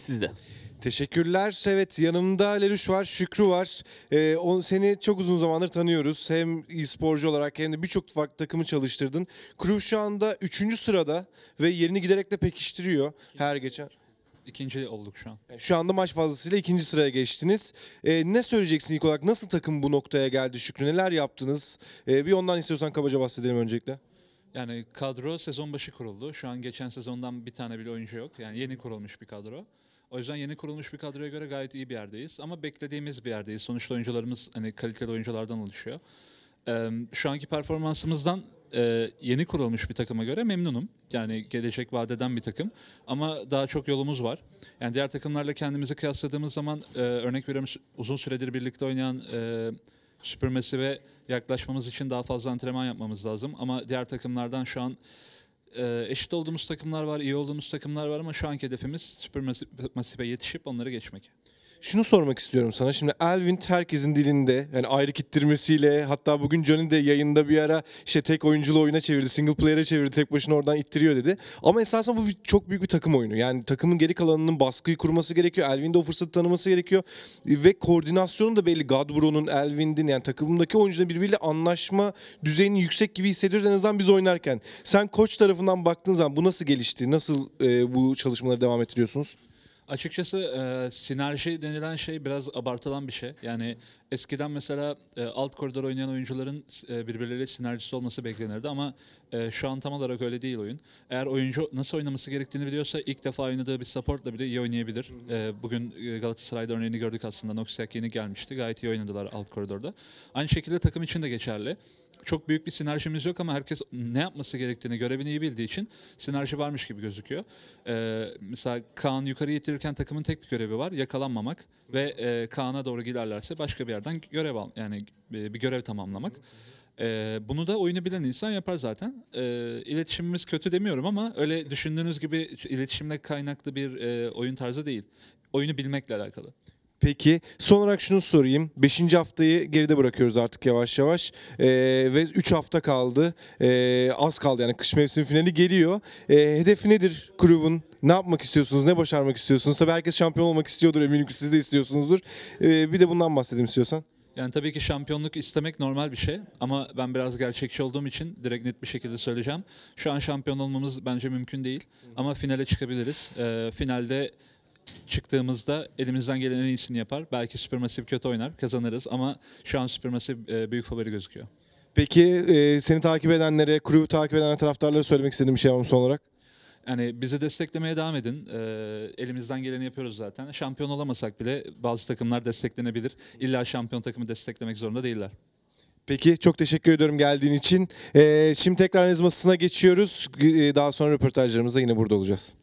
Sizde. Teşekkürler. Evet yanımda Leruş var, Şükrü var. Ee, on, seni çok uzun zamandır tanıyoruz. Hem iyi sporcu olarak hem de birçok farklı takımı çalıştırdın. Crew şu anda 3. sırada ve yerini giderek de pekiştiriyor her geçen. İkinci olduk şu an. Şu anda maç fazlasıyla ikinci sıraya geçtiniz. Ee, ne söyleyeceksin ilk olarak? Nasıl takım bu noktaya geldi Şükrü? Neler yaptınız? Ee, bir ondan istiyorsan kabaca bahsedelim öncelikle. Yani kadro sezon başı kuruldu. Şu an geçen sezondan bir tane bile oyuncu yok. Yani yeni kurulmuş bir kadro. O yüzden yeni kurulmuş bir kadroya göre gayet iyi bir yerdeyiz. Ama beklediğimiz bir yerdeyiz. Sonuçta oyuncularımız hani kaliteli oyunculardan oluşuyor. Ee, şu anki performansımızdan e, yeni kurulmuş bir takıma göre memnunum. Yani gelecek vadeden bir takım. Ama daha çok yolumuz var. Yani diğer takımlarla kendimizi kıyasladığımız zaman e, örnek veriyorum uzun süredir birlikte oynayan e, süpürmesi ve yaklaşmamız için daha fazla antrenman yapmamız lazım. Ama diğer takımlardan şu an ee, eşit olduğumuz takımlar var, iyi olduğumuz takımlar var ama şu anki hedefimiz Süper Supermassive'e yetişip onları geçmek. Şunu sormak istiyorum sana. Şimdi Elvin herkesin dilinde yani ayrı ittirmesiyle hatta bugün Johnny de yayında bir ara işte tek oyunculu oyuna çevirdi. Single player'e çevirdi. Tek başına oradan ittiriyor dedi. Ama esasında bu bir, çok büyük bir takım oyunu. Yani takımın geri kalanının baskıyı kurması gerekiyor. Elvin de o fırsatı tanıması gerekiyor. Ve koordinasyonu da belli. Gadbro'nun, Elvin'din yani takımdaki oyuncuların birbiriyle anlaşma düzeyini yüksek gibi hissediyoruz. En azından biz oynarken. Sen koç tarafından baktığın zaman bu nasıl gelişti? Nasıl e, bu çalışmaları devam ettiriyorsunuz? Açıkçası e, sinerji denilen şey biraz abartılan bir şey. Yani eskiden mesela e, alt koridor oynayan oyuncuların e, birbirleriyle sinerjisi olması beklenirdi ama e, şu an tam olarak öyle değil oyun. Eğer oyuncu nasıl oynaması gerektiğini biliyorsa ilk defa oynadığı bir supportla bile iyi oynayabilir. E, bugün Galatasaray'da örneğini gördük aslında. Noxiak yeni gelmişti. Gayet iyi oynadılar alt koridorda. Aynı şekilde takım için de geçerli çok büyük bir sinerjimiz yok ama herkes ne yapması gerektiğini, görevini iyi bildiği için sinerji varmış gibi gözüküyor. Ee, mesela Kaan yukarı yitirirken takımın tek bir görevi var, yakalanmamak ve e, Kaan'a doğru giderlerse başka bir yerden görev al, yani e, bir görev tamamlamak. Ee, bunu da oyunu bilen insan yapar zaten. Ee, iletişimimiz kötü demiyorum ama öyle düşündüğünüz gibi iletişimle kaynaklı bir e, oyun tarzı değil. Oyunu bilmekle alakalı. Peki son olarak şunu sorayım. Beşinci haftayı geride bırakıyoruz artık yavaş yavaş. Ee, ve üç hafta kaldı. Ee, az kaldı yani kış mevsim finali geliyor. Ee, hedefi nedir Kruv'un? Ne yapmak istiyorsunuz? Ne başarmak istiyorsunuz? Tabii herkes şampiyon olmak istiyordur eminim ki siz de istiyorsunuzdur. Ee, bir de bundan bahsedelim istiyorsan. Yani tabii ki şampiyonluk istemek normal bir şey ama ben biraz gerçekçi olduğum için direkt net bir şekilde söyleyeceğim. Şu an şampiyon olmamız bence mümkün değil ama finale çıkabiliriz. Ee, finalde çıktığımızda elimizden gelen en iyisini yapar. Belki Supermassive kötü oynar, kazanırız ama şu an Supermassive e, büyük favori gözüküyor. Peki e, seni takip edenlere, Crew'u takip edenlere, taraftarlara söylemek istediğim bir şey var mı son olarak? Yani bizi desteklemeye devam edin. Ee, elimizden geleni yapıyoruz zaten. Şampiyon olamasak bile bazı takımlar desteklenebilir. İlla şampiyon takımı desteklemek zorunda değiller. Peki çok teşekkür ediyorum geldiğin için. Ee, şimdi tekrar yazmasına geçiyoruz. E, daha sonra röportajlarımızda yine burada olacağız.